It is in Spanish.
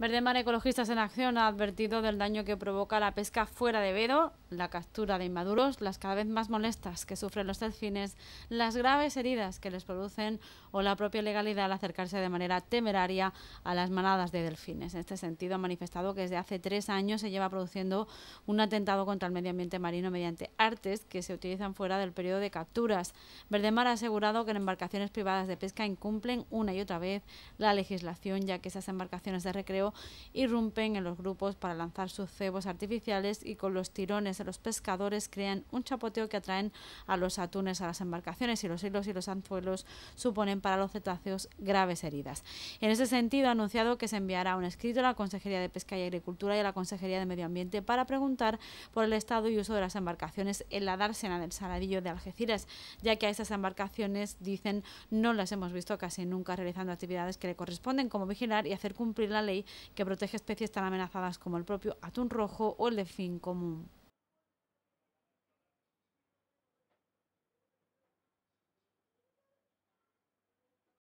Verde Mar Ecologistas en Acción ha advertido del daño que provoca la pesca fuera de Vedo la captura de inmaduros, las cada vez más molestas que sufren los delfines, las graves heridas que les producen o la propia legalidad al acercarse de manera temeraria a las manadas de delfines. En este sentido, ha manifestado que desde hace tres años se lleva produciendo un atentado contra el medio ambiente marino mediante artes que se utilizan fuera del periodo de capturas. Verdemar ha asegurado que en embarcaciones privadas de pesca incumplen una y otra vez la legislación, ya que esas embarcaciones de recreo irrumpen en los grupos para lanzar sus cebos artificiales y con los tirones los pescadores crean un chapoteo que atraen a los atunes a las embarcaciones y los hilos y los anzuelos suponen para los cetáceos graves heridas. En ese sentido, ha anunciado que se enviará un escrito a la Consejería de Pesca y Agricultura y a la Consejería de Medio Ambiente para preguntar por el estado y uso de las embarcaciones en la dársena del Saladillo de Algeciras, ya que a esas embarcaciones, dicen, no las hemos visto casi nunca realizando actividades que le corresponden, como vigilar y hacer cumplir la ley que protege especies tan amenazadas como el propio atún rojo o el delfín común.